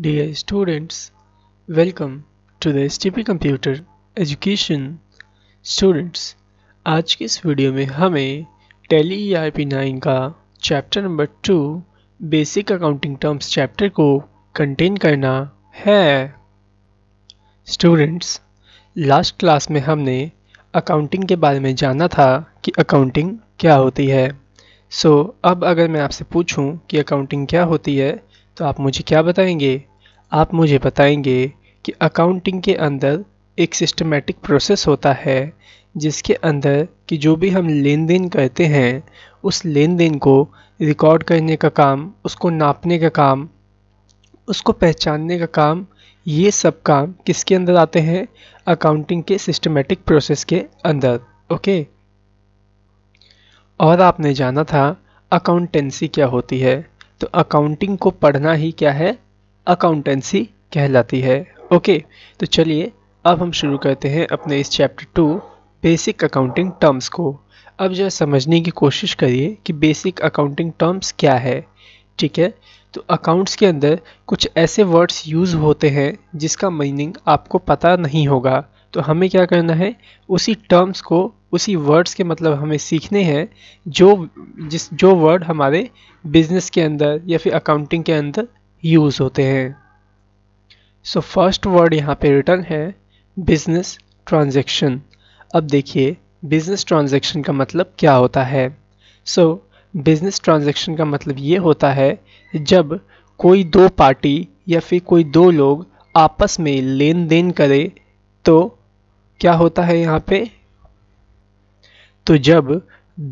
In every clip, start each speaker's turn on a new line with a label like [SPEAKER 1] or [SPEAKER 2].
[SPEAKER 1] Dear students, welcome to the STP Computer Education. Students, आज के इस वीडियो में हमें Tally E R P nine का chapter number two basic accounting terms chapter को content करना है स्टूडेंट्स लास्ट क्लास में हमने अकाउंटिंग के बारे में जाना था कि अकाउंटिंग क्या होती है सो so, अब अगर मैं आपसे पूछूं कि अकाउंटिंग क्या होती है तो आप मुझे क्या बताएंगे आप मुझे बताएंगे कि अकाउंटिंग के अंदर एक सिस्टमेटिक प्रोसेस होता है जिसके अंदर कि जो भी हम लेन देन करते हैं उस लेन देन को रिकॉर्ड करने का काम उसको नापने का काम उसको पहचानने का काम ये सब काम किसके अंदर आते हैं अकाउंटिंग के सिस्टमेटिक प्रोसेस के अंदर ओके और आपने जाना था अकाउंटेंसी क्या होती है तो अकाउंटिंग को पढ़ना ही क्या है अकाउंटेंसी कहलाती है ओके तो चलिए अब हम शुरू करते हैं अपने इस chapter two basic accounting terms को अब जो समझने की कोशिश करिए कि बेसिक अकाउंटिंग टर्म्स क्या है ठीक है तो अकाउंट्स के अंदर कुछ ऐसे वर्ड्स यूज़ होते हैं जिसका मीनिंग आपको पता नहीं होगा तो हमें क्या करना है उसी टर्म्स को उसी वर्ड्स के मतलब हमें सीखने हैं जो जिस जो वर्ड हमारे बिजनेस के अंदर या फिर अकाउंटिंग के अंदर यूज़ होते हैं सो फर्स्ट वर्ड यहाँ पे रिटर्न है बिजनेस ट्रांज़ेक्शन अब देखिए बिजनेस ट्रांज़ेक्शन का मतलब क्या होता है सो बिजनेस ट्रांज़ेक्शन का मतलब ये होता है जब कोई दो पार्टी या फिर कोई दो लोग आपस में लेन देन करें तो क्या होता है यहाँ पे तो जब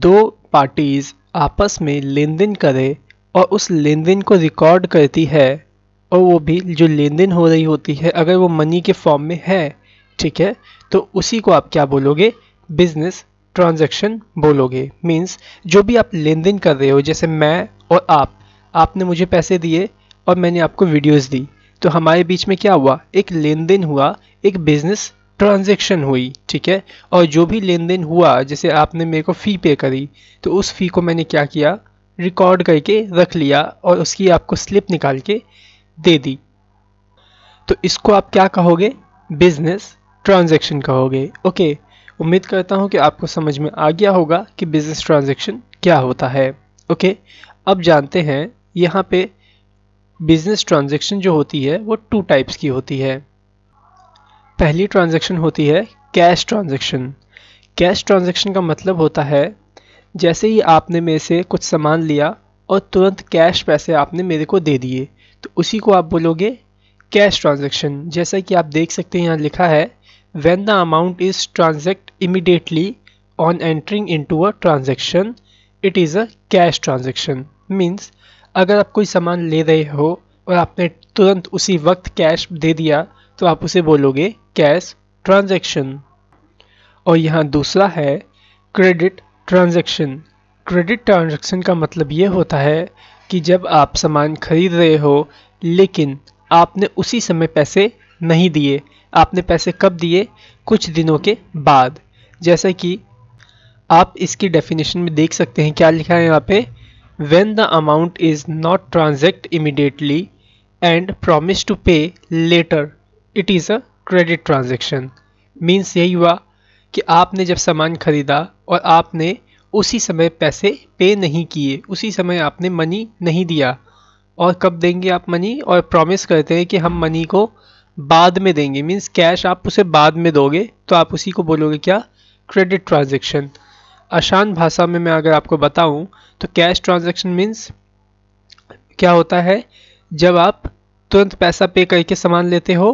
[SPEAKER 1] दो पार्टीज आपस में लेन देन करें और उस लेन देन को रिकॉर्ड करती है और वो भी जो लेन देन हो रही होती है अगर वो मनी के फॉर्म में है ठीक है तो उसी को आप क्या बोलोगे बिजनेस ट्रांजैक्शन बोलोगे मींस जो भी आप लेन देन कर रहे हो जैसे मैं और आप आपने मुझे पैसे दिए और मैंने आपको वीडियोस दी तो हमारे बीच में क्या हुआ एक लेन देन हुआ एक बिजनेस ट्रांजेक्शन हुई ठीक है और जो भी लेन देन हुआ जैसे आपने मेरे को फ़ी पे करी तो उस फ़ी को मैंने क्या किया रिकॉर्ड करके रख लिया और उसकी आपको स्लिप निकाल के दे दी तो इसको आप क्या कहोगे बिजनेस ट्रांजेक्शन कहोगे ओके उम्मीद करता हूँ कि आपको समझ में आ गया होगा कि बिजनेस ट्रांजेक्शन क्या होता है ओके अब जानते हैं यहाँ पे बिजनेस ट्रांजेक्शन जो होती है वो टू टाइप्स की होती है पहली ट्रांजैक्शन होती है कैश ट्रांजैक्शन कैश ट्रांजैक्शन का मतलब होता है जैसे ही आपने मेरे से कुछ सामान लिया और तुरंत कैश पैसे आपने मेरे को दे दिए तो उसी को आप बोलोगे कैश ट्रांजैक्शन जैसा कि आप देख सकते हैं यहाँ लिखा है when the amount is transact immediately on in to a transaction it is a cash transaction means अगर आप कोई सामान ले रहे हो और आपने तुरंत उसी वक्त कैश दे दिया तो आप उसे बोलोगे कैश ट्रांजैक्शन और यहाँ दूसरा है क्रेडिट ट्रांजैक्शन क्रेडिट ट्रांजैक्शन का मतलब ये होता है कि जब आप सामान खरीद रहे हो लेकिन आपने उसी समय पैसे नहीं दिए आपने पैसे कब दिए कुछ दिनों के बाद जैसे कि आप इसकी डेफिनेशन में देख सकते हैं क्या लिखा है यहाँ पे when the amount is not transact immediately and promise to pay later it is a credit transaction means यही हुआ कि आपने जब सामान ख़रीदा और आपने उसी समय पैसे पे नहीं किए उसी समय आपने मनी नहीं दिया और कब देंगे आप मनी और प्रॉमिस करते हैं कि हम मनी को बाद में देंगे मीन्स कैश आप उसे बाद में दोगे तो आप उसी को बोलोगे क्या क्रेडिट ट्रांजेक्शन आसान भाषा में मैं अगर आपको बताऊं तो कैश ट्रांजेक्शन मीन्स क्या होता है जब आप तुरंत पैसा पे करके सामान लेते हो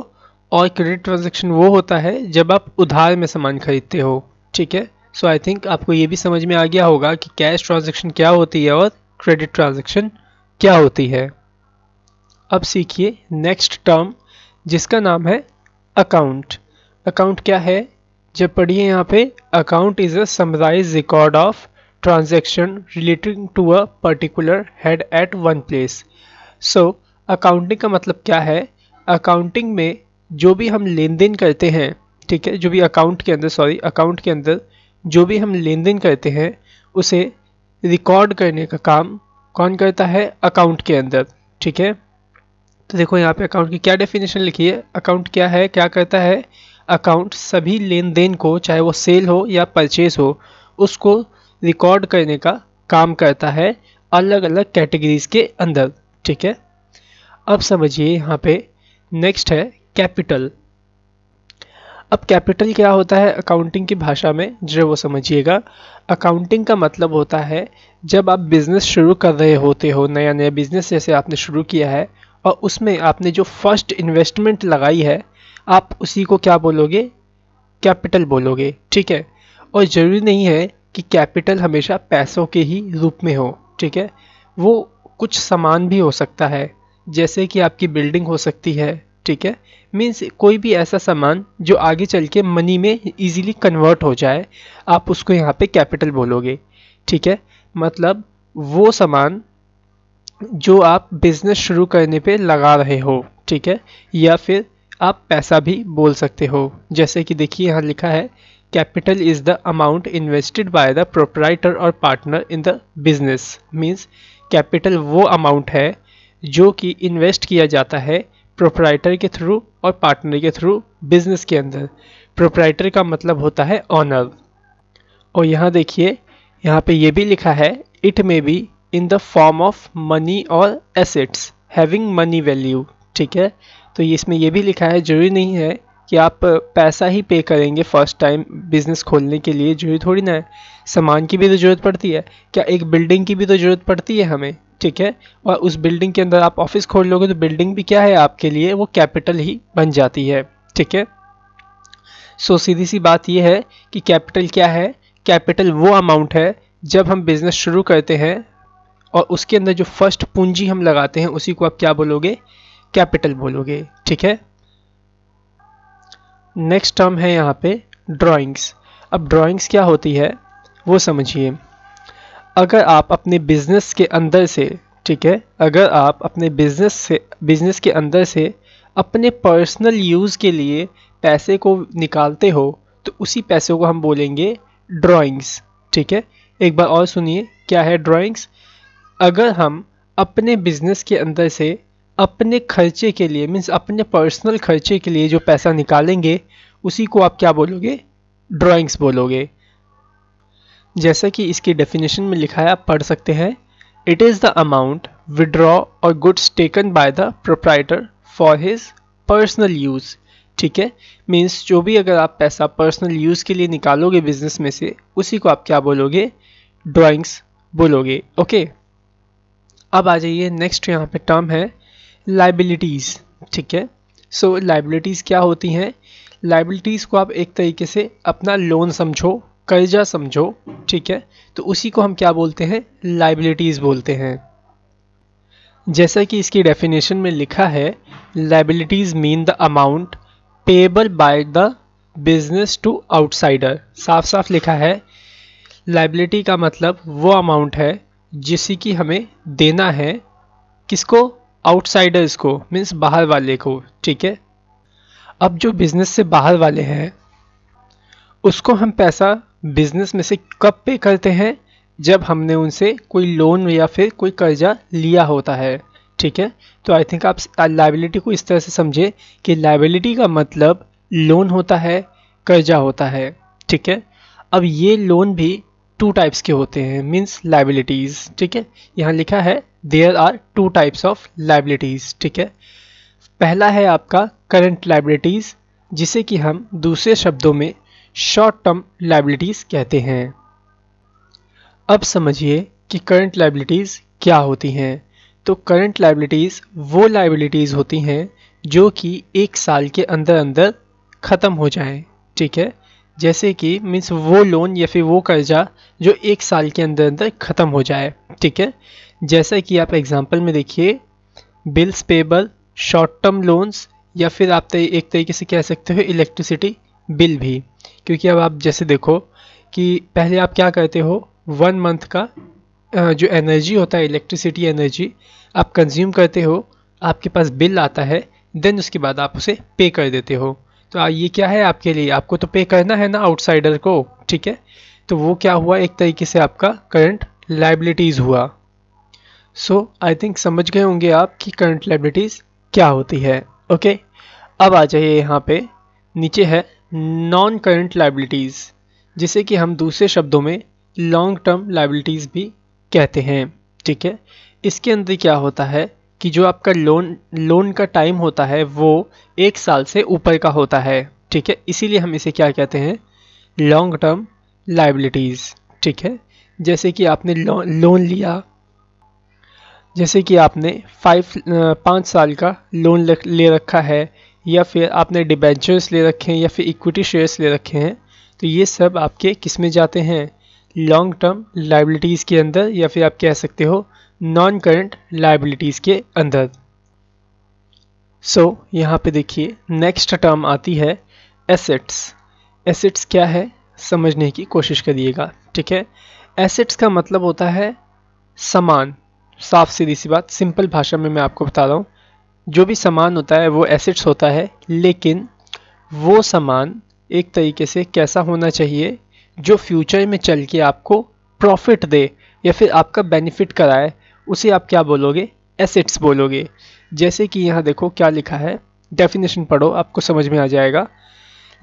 [SPEAKER 1] और क्रेडिट ट्रांजेक्शन वो होता है जब आप उधार में सामान खरीदते हो ठीक है सो आई थिंक आपको ये भी समझ में आ गया होगा कि कैश ट्रांजेक्शन क्या होती है और क्रेडिट ट्रांजेक्शन क्या होती है अब सीखिए नेक्स्ट टर्म जिसका नाम है अकाउंट अकाउंट क्या है जब पढ़िए यहाँ पे account is a summarise record of transaction relating to a particular head at one place so accounting का मतलब क्या है अकाउंटिंग में जो भी हम लेन देन करते हैं ठीक है जो भी अकाउंट के अंदर सॉरी अकाउंट के अंदर जो भी हम लेन देन करते हैं उसे रिकॉर्ड करने का काम कौन करता है अकाउंट के अंदर ठीक है तो देखो यहाँ पे अकाउंट की क्या डेफिनेशन लिखी है अकाउंट क्या है क्या करता है अकाउंट सभी लेन देन को चाहे वो सेल हो या परचेज हो उसको रिकॉर्ड करने का काम करता है अलग अलग कैटेगरीज के अंदर ठीक है अब समझिए यहाँ पे नेक्स्ट है कैपिटल अब कैपिटल क्या होता है अकाउंटिंग की भाषा में जो वो समझिएगा अकाउंटिंग का मतलब होता है जब आप बिज़नेस शुरू कर रहे होते हो नया नया बिज़नेस जैसे आपने शुरू किया है और उसमें आपने जो फर्स्ट इन्वेस्टमेंट लगाई है आप उसी को क्या बोलोगे कैपिटल बोलोगे ठीक है और ज़रूरी नहीं है कि कैपिटल हमेशा पैसों के ही रूप में हो ठीक है वो कुछ सामान भी हो सकता है जैसे कि आपकी बिल्डिंग हो सकती है ठीक है मीन्स कोई भी ऐसा सामान जो आगे चल के मनी में इजीली कन्वर्ट हो जाए आप उसको यहाँ पे कैपिटल बोलोगे ठीक है मतलब वो सामान जो आप बिज़नेस शुरू करने पे लगा रहे हो ठीक है या फिर आप पैसा भी बोल सकते हो जैसे कि देखिए यहाँ लिखा है capital is the amount invested by the proprietor or partner in the business means capital वो अमाउंट है जो कि इन्वेस्ट किया जाता है प्रोपराइटर के थ्रू और पार्टनर के थ्रू बिजनेस के अंदर प्रोपराइटर का मतलब होता है ऑनर और यहाँ देखिए यहाँ पे ये भी लिखा है it may be in the form of money or assets having money value ठीक है तो ये इसमें यह भी लिखा है जरूरी नहीं है कि आप पैसा ही पे करेंगे फर्स्ट टाइम बिज़नेस खोलने के लिए जरूरी थोड़ी ना है सामान की भी तो ज़रूरत पड़ती है क्या एक बिल्डिंग की भी तो ज़रूरत पड़ती है हमें ठीक है और उस बिल्डिंग के अंदर आप ऑफिस खोल लोगे तो बिल्डिंग भी क्या है आपके लिए वो कैपिटल ही बन जाती है ठीक है सो सीधी सी बात यह है कि कैपिटल क्या है कैपिटल वो अमाउंट है जब हम बिज़नेस शुरू करते हैं और उसके अंदर जो फर्स्ट पूंजी हम लगाते हैं उसी को आप क्या बोलोगे कैपिटल बोलोगे ठीक है नेक्स्ट टर्म है यहाँ पे ड्राइंग्स अब ड्राइंग्स क्या होती है वो समझिए अगर आप अपने बिजनेस के अंदर से ठीक है अगर आप अपने बिजनेस से बिजनेस के अंदर से अपने पर्सनल यूज़ के लिए पैसे को निकालते हो तो उसी पैसे को हम बोलेंगे ड्राइंग्स ठीक है एक बार और सुनिए क्या है ड्राइंग्स अगर हम अपने बिजनेस के अंदर से अपने खर्चे के लिए मीन्स अपने पर्सनल खर्चे के लिए जो पैसा निकालेंगे उसी को आप क्या बोलोगे ड्राइंग्स बोलोगे जैसा कि इसकी डेफिनेशन में लिखा है आप पढ़ सकते हैं it is the amount withdraw or goods taken by the proprietor for his personal use ठीक है मीन्स जो भी अगर आप पैसा पर्सनल यूज़ के लिए निकालोगे बिजनेस में से उसी को आप क्या बोलोगे ड्राइंग्स बोलोगे ओके अब आ जाइए नेक्स्ट यहाँ पे टर्म है लाइबिलिटीज़ ठीक है सो लाइबिलिटीज़ क्या होती हैं लाइबिलिटीज़ को आप एक तरीके से अपना लोन समझो कर्जा समझो ठीक है तो उसी को हम क्या बोलते हैं लाइबिलिटीज़ बोलते हैं जैसा कि इसकी डेफिनेशन में लिखा है liabilities mean the amount payable by the business to outsider साफ साफ लिखा है लाइबिलिटी का मतलब वो अमाउंट है जिसे कि हमें देना है किसको आउटसाइडर्स को मीन्स बाहर वाले को ठीक है अब जो बिज़नेस से बाहर वाले हैं उसको हम पैसा बिजनेस में से कब पे करते हैं जब हमने उनसे कोई लोन या फिर कोई कर्जा लिया होता है ठीक है तो आई थिंक आप लाइबिलिटी को इस तरह से समझें कि लाइबिलिटी का मतलब लोन होता है कर्जा होता है ठीक है अब ये लोन भी टू टाइप्स के होते हैं मीन्स लाइबिलिटीज़ ठीक है यहाँ लिखा है there are two types of liabilities ठीक है पहला है आपका करंट लाइबिलिटीज़ जिसे कि हम दूसरे शब्दों में शॉर्ट टर्म लाइबिलिटीज़ कहते हैं अब समझिए कि करंट लाइबिलिटीज़ क्या होती हैं तो करंट लाइबिलिटीज़ वो लाइबिलिटीज़ होती हैं जो कि एक साल के अंदर अंदर ख़त्म हो जाएं ठीक है जैसे कि मीन्स वो लोन या फिर वो कर्जा जो एक साल के अंदर अंदर ख़त्म हो जाए ठीक है जैसा कि आप एग्जांपल में देखिए bills payable short term loans या फिर आप एक तरीके से कह सकते हो इलेक्ट्रिसिटी बिल भी क्योंकि अब आप जैसे देखो कि पहले आप क्या करते हो वन मंथ का जो एनर्जी होता है इलेक्ट्रिसिटी एनर्जी आप कंज्यूम करते हो आपके पास बिल आता है देन उसके बाद आप उसे पे कर देते हो तो ये क्या है आपके लिए आपको तो पे करना है ना आउटसाइडर को ठीक है तो वो क्या हुआ एक तरीके से आपका करंट लाइबिलिटीज़ हुआ सो आई थिंक समझ गए होंगे आप कि करंट लाइबिलिटीज़ क्या होती है ओके okay? अब आ जाइए यहाँ पे नीचे है नॉन करंट लाइबिलिटीज़ जिसे कि हम दूसरे शब्दों में लॉन्ग टर्म लाइबिलिटीज़ भी कहते हैं ठीक है इसके अंदर क्या होता है कि जो आपका लोन लोन का टाइम होता है वो एक साल से ऊपर का होता है ठीक है इसीलिए हम इसे क्या कहते हैं लॉन्ग टर्म लाइबिलिटीज़ ठीक है जैसे कि आपने लोन लिया जैसे कि आपने फाइव पाँच साल का लोन ले रखा है या फिर आपने डिबेंचर्स ले रखे हैं या फिर इक्विटी शेयर्स ले रखे हैं तो ये सब आपके किस में जाते हैं लॉन्ग टर्म लाइबिलिटीज़ के अंदर या फिर आप कह सकते हो नॉन करंट लाइबिलिटीज़ के अंदर सो so, यहाँ पे देखिए नेक्स्ट टर्म आती है एसेट्स एसेट्स क्या है समझने की कोशिश करिएगा ठीक है एसेट्स का मतलब होता है सामान साफ सीधी सी बात सिंपल भाषा में मैं आपको बता रहा हूँ जो भी सामान होता है वो एसिड्स होता है लेकिन वो सामान एक तरीके से कैसा होना चाहिए जो फ्यूचर में चल के आपको प्रॉफिट दे या फिर आपका बेनिफिट कराए उसे आप क्या बोलोगे एसेट्स बोलोगे जैसे कि यहाँ देखो क्या लिखा है डेफिनेशन पढ़ो आपको समझ में आ जाएगा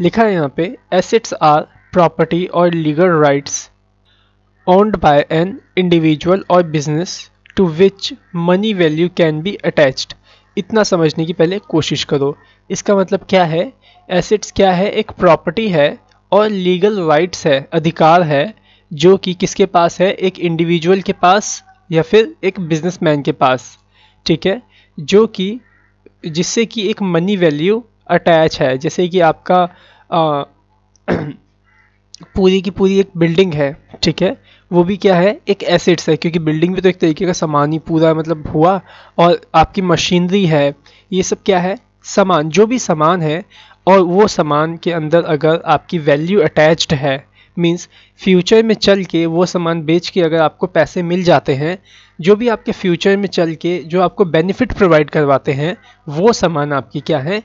[SPEAKER 1] लिखा है यहाँ पे assets are property or legal rights owned by an individual or business to which money value can be attached इतना समझने की पहले कोशिश करो इसका मतलब क्या है एसेट्स क्या है एक प्रॉपर्टी है और लीगल राइट्स है अधिकार है जो कि किसके पास है एक इंडिविजुअल के पास या फिर एक बिजनेसमैन के पास ठीक है जो कि जिससे कि एक मनी वैल्यू अटैच है जैसे कि आपका आ, पूरी की पूरी एक बिल्डिंग है ठीक है वो भी क्या है एक एसेट्स है क्योंकि बिल्डिंग भी तो एक तरीके का सामान ही पूरा मतलब हुआ और आपकी मशीनरी है ये सब क्या है सामान जो भी सामान है और वो सामान के अंदर अगर आपकी वैल्यू अटैच्ड है मीन्स फ्यूचर में चल के वो सामान बेच के अगर आपको पैसे मिल जाते हैं जो भी आपके फ्यूचर में चल के जो आपको बेनिफिट प्रोवाइड करवाते हैं वो सामान आपकी क्या है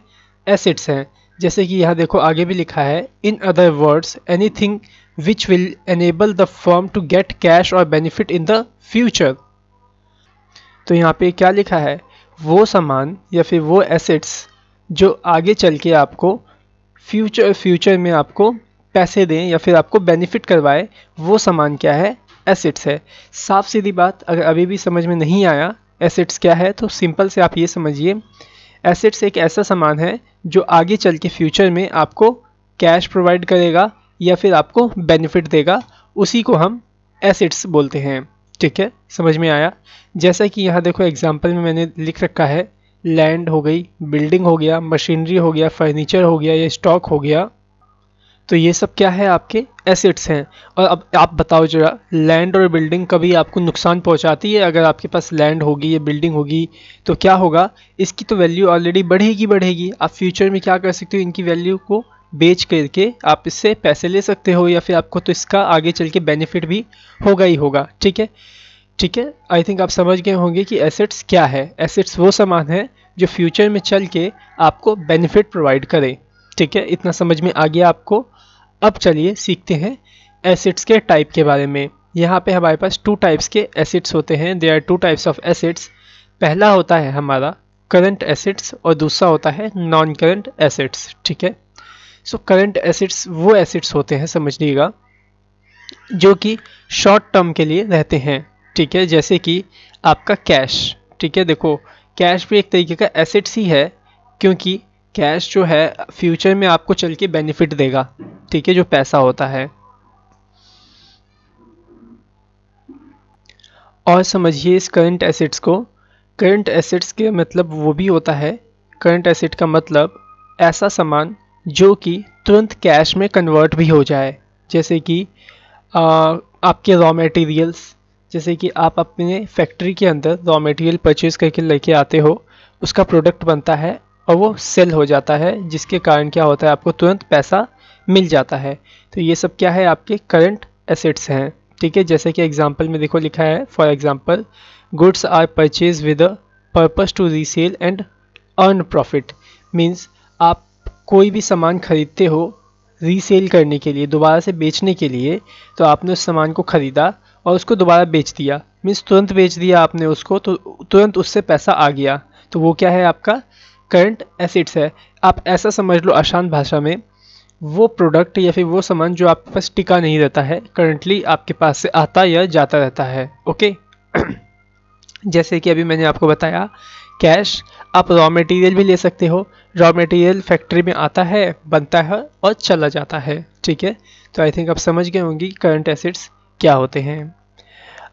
[SPEAKER 1] एसेट्स हैं जैसे कि यहाँ देखो आगे भी लिखा है in other words anything which will enable the firm to get cash or benefit in the future. तो यहाँ पे क्या लिखा है वो सामान या फिर वो एसेट्स जो आगे चल के आपको फ्यूचर फ्यूचर में आपको पैसे दें या फिर आपको बेनिफिट करवाए वो सामान क्या है एसेट्स है साफ सीधी बात अगर अभी भी समझ में नहीं आया एसेट्स क्या है तो सिंपल से आप ये समझिए एसेट्स एक ऐसा सामान है जो आगे चल के फ्यूचर में आपको कैश प्रोवाइड करेगा या फिर आपको बेनिफिट देगा उसी को हम एसिड्स बोलते हैं ठीक है समझ में आया जैसा कि यहाँ देखो एग्जाम्पल में मैंने लिख रखा है लैंड हो गई बिल्डिंग हो गया मशीनरी हो गया फर्नीचर हो गया या स्टॉक हो गया तो ये सब क्या है आपके एसेट्स हैं और अब आप बताओ जरा लैंड और बिल्डिंग कभी आपको नुकसान पहुंचाती है अगर आपके पास लैंड होगी या बिल्डिंग होगी तो क्या होगा इसकी तो वैल्यू ऑलरेडी बढ़ेगी बढ़ेगी आप फ्यूचर में क्या कर सकते हो इनकी वैल्यू को बेच करके आप इससे पैसे ले सकते हो या फिर आपको तो इसका आगे चल के बेनिफिट भी होगा ही होगा ठीक है ठीक है आई थिंक आप समझ गए होंगे कि एसेट्स क्या है एसेट्स वो सामान है जो फ्यूचर में चल के आपको बेनिफिट प्रोवाइड करे ठीक है इतना समझ में आ गया आपको अब चलिए सीखते हैं एसिड्स के टाइप के बारे में यहाँ पे हमारे पास टू टाइप्स के एसिड्स होते हैं they are two types of assets पहला होता है हमारा करंट एसेट्स और दूसरा होता है नॉन करंट एसेट्स ठीक है सो करंट एसिड्स वो एसिड्स होते हैं समझिएगा जो कि शॉर्ट टर्म के लिए रहते हैं ठीक है जैसे कि आपका कैश ठीक है देखो कैश भी एक तरीके का एसेट्स ही है क्योंकि कैश जो है फ्यूचर में आपको चल के बेनिफिट देगा ठीक है जो पैसा होता है और समझिए इस करंट एसेट्स को करंट एसेट्स के मतलब वो भी होता है करंट एसेट का मतलब ऐसा सामान जो कि तुरंत कैश में कन्वर्ट भी हो जाए जैसे कि आ, आपके रॉ मटेरियल्स जैसे कि आप अपने फैक्ट्री के अंदर रॉ मटेरियल परचेज़ करके लेके आते हो उसका प्रोडक्ट बनता है और वो सेल हो जाता है जिसके कारण क्या होता है आपको तुरंत पैसा मिल जाता है तो ये सब क्या है आपके करंट एसेट्स हैं ठीक है जैसे कि एग्जाम्पल में देखो लिखा है for example goods are purchase with a purpose to resale and earn profit means आप कोई भी सामान ख़रीदते हो रीसेल करने के लिए दोबारा से बेचने के लिए तो आपने उस सामान को ख़रीदा और उसको दोबारा बेच दिया मीन्स तुरंत बेच दिया आपने उसको तो तुरंत उससे पैसा आ गया तो वो क्या है आपका करंट एसिड्स है आप ऐसा समझ लो आसान भाषा में वो प्रोडक्ट या फिर वो सामान जो आपके पास टिका नहीं रहता है करंटली आपके पास से आता या जाता रहता है ओके जैसे कि अभी मैंने आपको बताया कैश आप रॉ मटेरियल भी ले सकते हो रॉ मटेरियल फैक्ट्री में आता है बनता है और चला जाता है ठीक है तो आई थिंक आप समझ गए होंगे कि करंट एसिड्स क्या होते हैं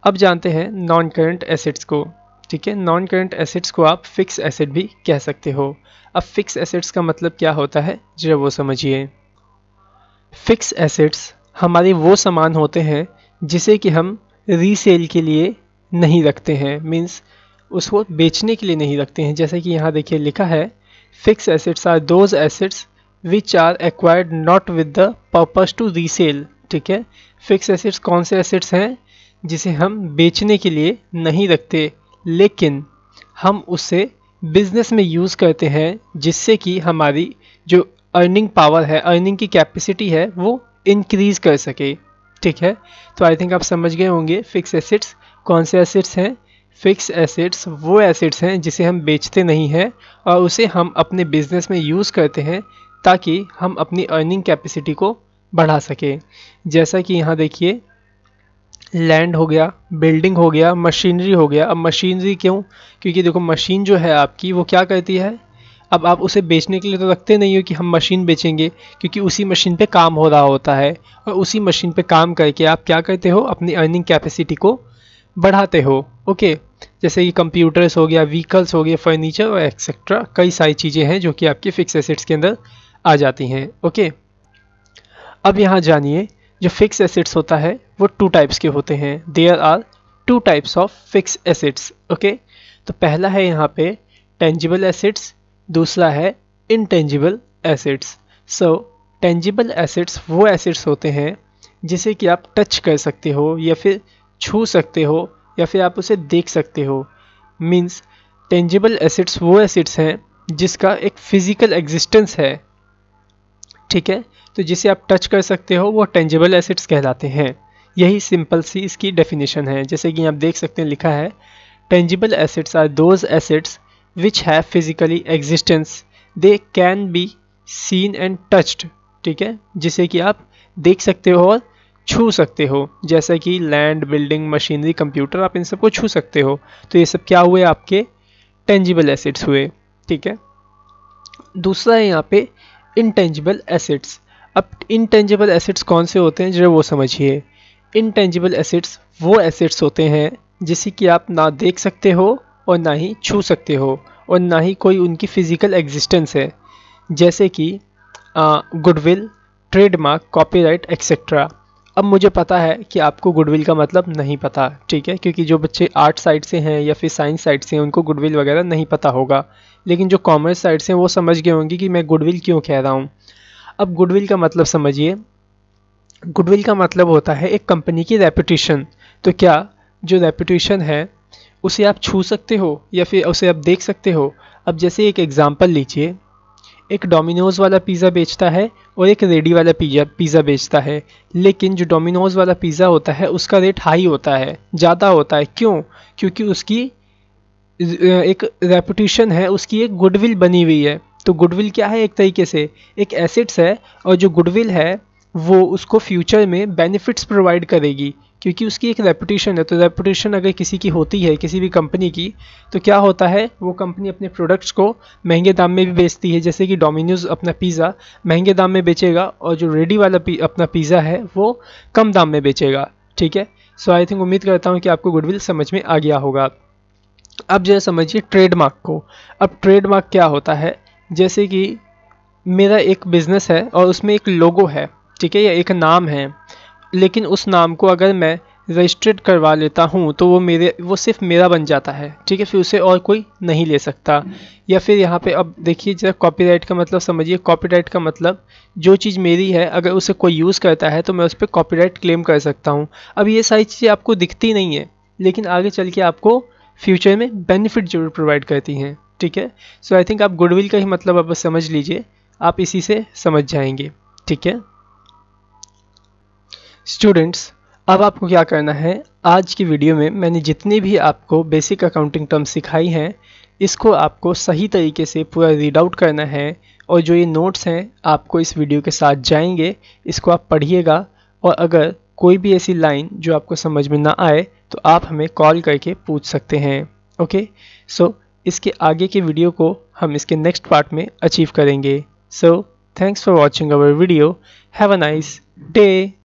[SPEAKER 1] अब जानते हैं नॉन करंट एसिड्स को ठीक है नॉन करंट एसिड्स को आप फिक्स एसिड भी कह सकते हो अब फिक्स एसिड्स का मतलब क्या होता है जरा वो समझिए फिक्स एसिड्स हमारे वो सामान होते हैं जिसे कि हम रीसेल के लिए नहीं रखते हैं मीन्स उसको बेचने के लिए नहीं रखते हैं जैसे कि यहाँ देखिए लिखा है fix assets are those assets which are acquired not with the purpose to resale ठीक है फिक्स एसेट्स कौन से एसेट्स हैं जिसे हम बेचने के लिए नहीं रखते लेकिन हम उसे बिजनेस में यूज़ करते हैं जिससे कि हमारी जो अर्निंग पावर है अर्निंग की कैपेसिटी है वो इंक्रीज़ कर सके ठीक है तो आई थिंक आप समझ गए होंगे फिक्स एसेट्स कौन से एसेट्स हैं फिक्स एसेट्स वो एसेट्स हैं जिसे हम बेचते नहीं हैं और उसे हम अपने बिजनेस में यूज़ करते हैं ताकि हम अपनी अर्निंग कैपेसिटी को बढ़ा सकें जैसा कि यहाँ देखिए लैंड हो गया बिल्डिंग हो गया मशीनरी हो गया अब मशीनरी क्यों क्योंकि देखो मशीन जो है आपकी वो क्या करती है अब आप उसे बेचने के लिए तो रखते नहीं हो कि हम मशीन बेचेंगे क्योंकि उसी मशीन पे काम हो रहा होता है और उसी मशीन पे काम करके आप क्या करते हो अपनी अर्निंग कैपेसिटी को बढ़ाते हो ओके जैसे कि कंप्यूटर्स हो गया व्हीकल्स हो गए फर्नीचर और एक्सेट्रा कई सारी चीज़ें हैं जो कि आपके फिक्स एसेट्स के अंदर आ जाती हैं ओके अब यहाँ जानिए जो फिक्स एसेट्स होता है वो टू टाइप्स के होते हैं there are two types of fix assets okay तो पहला है यहाँ पे टेंजिबल एसेट्स दूसरा है intangible assets so tangible assets वो एसेट्स होते हैं जिसे कि आप टच कर सकते हो या फिर छू सकते हो या फिर आप उसे देख सकते हो मीन्स टेंजिबल एसिड्स वो एसिड्स हैं जिसका एक फिज़िकल एग्जिस्टेंस है ठीक है तो जिसे आप टच कर सकते हो वो टेंजिबल एसिड्स कहलाते हैं यही सिंपल सी इसकी डेफिनेशन है जैसे कि आप देख सकते हैं लिखा है tangible assets are those assets which have physically existence they can be seen and touched ठीक है जिसे कि आप देख सकते हो और छू सकते हो जैसे कि लैंड बिल्डिंग मशीनरी कंप्यूटर आप इन सबको छू सकते हो तो ये सब क्या हुए आपके टेंजिबल एसिड्स हुए ठीक है दूसरा है यहाँ पे इनटेंजिबल एसेट्स अब इनटेंजिबल एसिड्स कौन से होते हैं जो वो समझिए इनटेंजिबल एसेट्स वो एसिड्स होते हैं जिसे कि आप ना देख सकते हो और ना ही छू सकते हो और ना ही कोई उनकी फ़िज़िकल एग्जिस्टेंस है जैसे कि गुडविल ट्रेडमार्क कॉपीराइट एक्सेट्रा अब मुझे पता है कि आपको गुडविल का मतलब नहीं पता ठीक है क्योंकि जो बच्चे आर्ट साइड से हैं या फिर साइंस साइड से हैं उनको गुडविल वगैरह नहीं पता होगा लेकिन जो कॉमर्स साइड से हैं वो समझ गए होंगे कि मैं गुडविल क्यों कह रहा हूँ अब गुडविल का मतलब समझिए गुडविल का मतलब होता है एक कंपनी की रेपूटेशन तो क्या जो रेपूटेशन है उसे आप छू सकते हो या फिर उसे आप देख सकते हो अब जैसे एक एग्ज़ाम्पल लीजिए एक डोमिनोज़ वाला पिज़्ज़ा बेचता है और एक रेडी वाला पिज़्ज़ा पिज़्ज़ा बेचता है लेकिन जो डोमिनोज़ वाला पिज़्ज़ा होता है उसका रेट हाई होता है ज़्यादा होता है क्यों क्योंकि उसकी एक रेपुटेशन है उसकी एक गुडविल बनी हुई है तो गुडविल क्या है एक तरीके से एक एसेट्स है और जो गुडविल है वो उसको फ्यूचर में बेनिफिट्स प्रोवाइड करेगी क्योंकि उसकी एक रेपुटेशन है तो रेपुटेशन अगर किसी की होती है किसी भी कंपनी की तो क्या होता है वो कंपनी अपने प्रोडक्ट्स को महंगे दाम में भी बेचती है जैसे कि डोमिनोज अपना पिज़्ज़ा महंगे दाम में बेचेगा और जो रेडी वाला पी, अपना पिज़्ज़ा है वो कम दाम में बेचेगा ठीक है सो आई थिंक उम्मीद करता हूँ कि आपको गुडविल समझ में आ गया होगा अब जो है समझिए ट्रेडमार्क को अब ट्रेडमार्क क्या होता है जैसे कि मेरा एक बिज़नेस है और उसमें एक लोगो है ठीक है या एक नाम है लेकिन उस नाम को अगर मैं रजिस्ट्रेड करवा लेता हूँ तो वो मेरे वो सिर्फ मेरा बन जाता है ठीक है फिर उसे और कोई नहीं ले सकता या फिर यहाँ पे अब देखिए जरा कॉपीराइट का मतलब समझिए कॉपीराइट का मतलब जो चीज़ मेरी है अगर उसे कोई यूज़ करता है तो मैं उस पर कॉपीराइट क्लेम कर सकता हूँ अब ये सारी चीज़ें आपको दिखती नहीं है लेकिन आगे चल के आपको फ्यूचर में बेनिफिट जरूर प्रोवाइड करती हैं ठीक है सो आई थिंक आप गुडविल का ही मतलब अब समझ लीजिए आप इसी से समझ जाएंगे ठीक है स्टूडेंट्स अब आपको क्या करना है आज की वीडियो में मैंने जितनी भी आपको बेसिक अकाउंटिंग टर्म सिखाई हैं इसको आपको सही तरीके से पूरा रीड आउट करना है और जो ये नोट्स हैं आपको इस वीडियो के साथ जाएंगे इसको आप पढ़िएगा और अगर कोई भी ऐसी लाइन जो आपको समझ में ना आए तो आप हमें कॉल करके पूछ सकते हैं ओके सो so, इसके आगे के वीडियो को हम इसके नेक्स्ट पार्ट में अचीव करेंगे so thanks for watching our video have a nice day